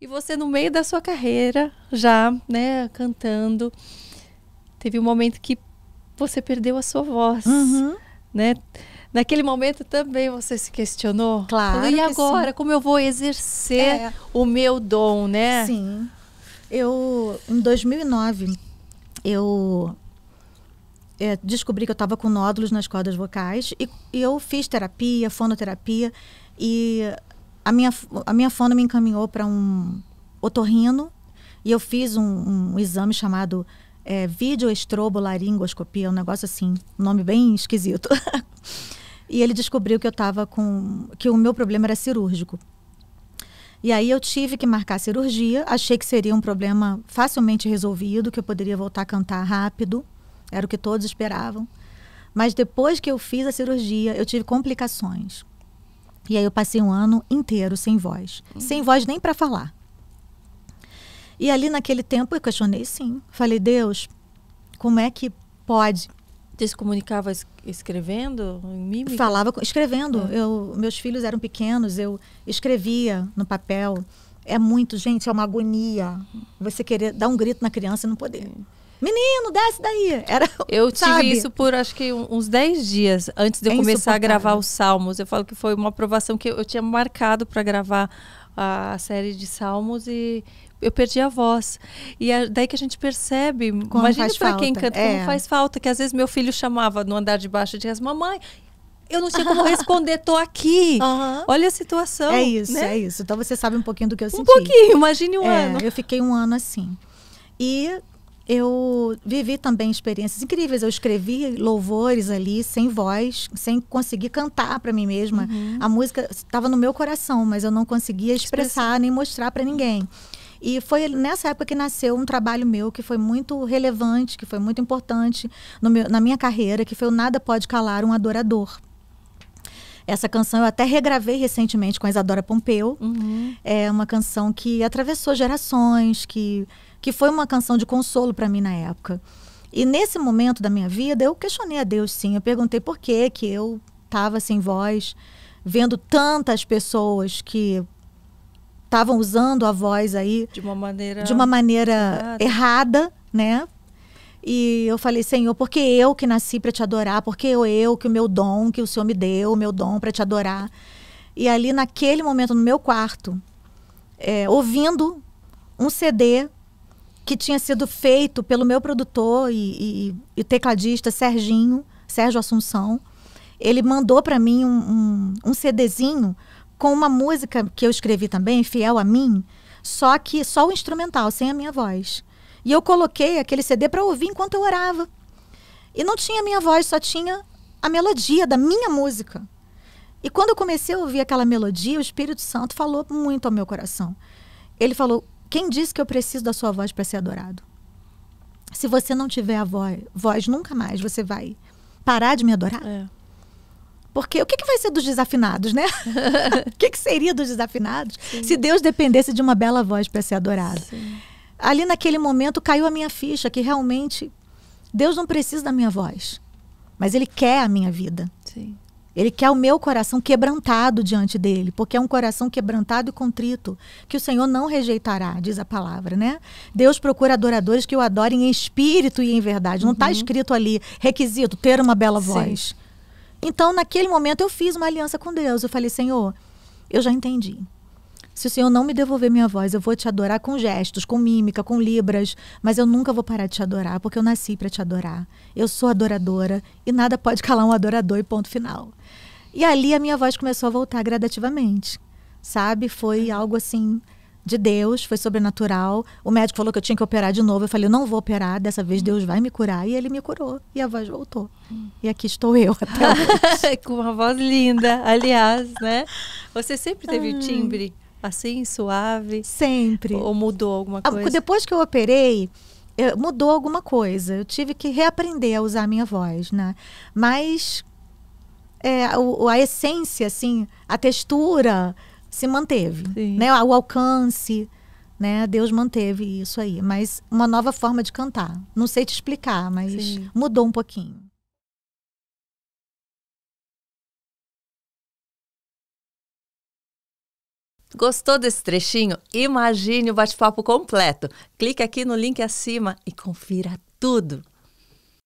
E você, no meio da sua carreira, já, né, cantando, teve um momento que você perdeu a sua voz, uhum. né? Naquele momento também você se questionou? Claro. Falou, e agora? Sim. Como eu vou exercer é. o meu dom, né? Sim. Eu, em 2009, eu é, descobri que eu estava com nódulos nas cordas vocais e, e eu fiz terapia, fonoterapia e a minha, a minha fono me encaminhou para um otorrino e eu fiz um, um exame chamado é, videoestrobolaringoscopia, um negócio assim, um nome bem esquisito. e ele descobriu que eu estava com. que o meu problema era cirúrgico. E aí eu tive que marcar cirurgia, achei que seria um problema facilmente resolvido, que eu poderia voltar a cantar rápido, era o que todos esperavam. Mas depois que eu fiz a cirurgia, eu tive complicações. E aí eu passei um ano inteiro sem voz, uhum. sem voz nem para falar. E ali naquele tempo eu questionei sim. Falei, Deus, como é que pode? Você se comunicava escrevendo? Em mímica? Falava escrevendo. É. Eu, meus filhos eram pequenos, eu escrevia no papel. É muito, gente, é uma agonia você querer dar um grito na criança e não poder. É. Menino, desce daí. Era, eu sabe? tive isso por acho que uns 10 dias antes de eu é começar a gravar os Salmos. Eu falo que foi uma aprovação que eu, tinha marcado para gravar a série de Salmos e eu perdi a voz. E é daí que a gente percebe, como imagina para quem canta, é. como faz falta, que às vezes meu filho chamava no andar de baixo e dizia: "Mamãe, eu não tinha como responder, tô aqui. Uhum. Olha a situação. É isso, né? é isso. Então você sabe um pouquinho do que eu senti. Um pouquinho, imagine um é, ano. Eu fiquei um ano assim. E eu vivi também experiências incríveis. Eu escrevi louvores ali sem voz, sem conseguir cantar para mim mesma. Uhum. A música estava no meu coração, mas eu não conseguia expressar nem mostrar para ninguém. E foi nessa época que nasceu um trabalho meu que foi muito relevante, que foi muito importante meu, na minha carreira, que foi o Nada Pode Calar um Adorador. Essa canção eu até regravei recentemente com a Isadora Pompeu. Uhum. É uma canção que atravessou gerações, que, que foi uma canção de consolo para mim na época. E nesse momento da minha vida, eu questionei a Deus, sim. Eu perguntei por que que eu estava sem voz, vendo tantas pessoas que estavam usando a voz aí de uma maneira de uma maneira errada, errada né? E eu falei, Senhor, porque eu que nasci para te adorar, porque eu, eu que o meu dom que o Senhor me deu, o meu dom para te adorar. E ali naquele momento, no meu quarto, é, ouvindo um CD que tinha sido feito pelo meu produtor e, e, e tecladista Serginho, Sérgio Assunção. Ele mandou para mim um, um, um, CDzinho com uma música que eu escrevi também, fiel a mim, só que só o instrumental, sem a minha voz. E eu coloquei aquele CD para ouvir enquanto eu orava. E não tinha minha voz, só tinha a melodia da minha música. E quando eu comecei a ouvir aquela melodia, o Espírito Santo falou muito ao meu coração. Ele falou: Quem disse que eu preciso da sua voz para ser adorado? Se você não tiver a voz, voz nunca mais você vai parar de me adorar? É. Porque o que, que, vai ser dos desafinados, né? o que, que, seria dos desafinados Sim. se Deus dependesse de uma bela voz para ser adorado? Sim ali naquele momento caiu a minha ficha que realmente Deus não precisa da minha voz, mas Ele quer a minha vida. Sim. Ele quer o meu coração quebrantado diante dele, porque é um coração quebrantado e contrito que o Senhor não rejeitará, diz a palavra, né? Deus procura adoradores que o adorem em espírito e em verdade. Não está uhum. escrito ali requisito ter uma bela voz. Sim. Então, naquele momento, eu fiz uma aliança com Deus. Eu falei, Senhor, eu já entendi se o Senhor não me devolver minha voz, eu vou te adorar com gestos, com mímica, com libras, mas eu nunca vou parar de te adorar, porque eu nasci para te adorar. Eu sou adoradora e nada pode calar um adorador e ponto final. E ali a minha voz começou a voltar gradativamente, sabe? Foi algo assim de Deus, foi sobrenatural. O médico falou que eu tinha que operar de novo. Eu falei, eu não vou operar, dessa vez Deus vai me curar. E ele me curou. E a voz voltou. E aqui estou eu até hoje. Com uma voz linda, aliás, né? Você sempre teve o timbre assim, suave? Sempre. Ou mudou alguma ah, coisa? Depois que eu operei, eu, mudou alguma coisa. Eu tive que reaprender a usar minha voz, né? Mas é, a, a essência, assim, a textura se manteve, né? O alcance, né? Deus manteve isso aí, mas uma nova forma de cantar. Não sei te explicar, mas Sim. mudou um pouquinho. Gostou desse trechinho? Imagine o bate-papo completo. Clique aqui no link acima e confira tudo.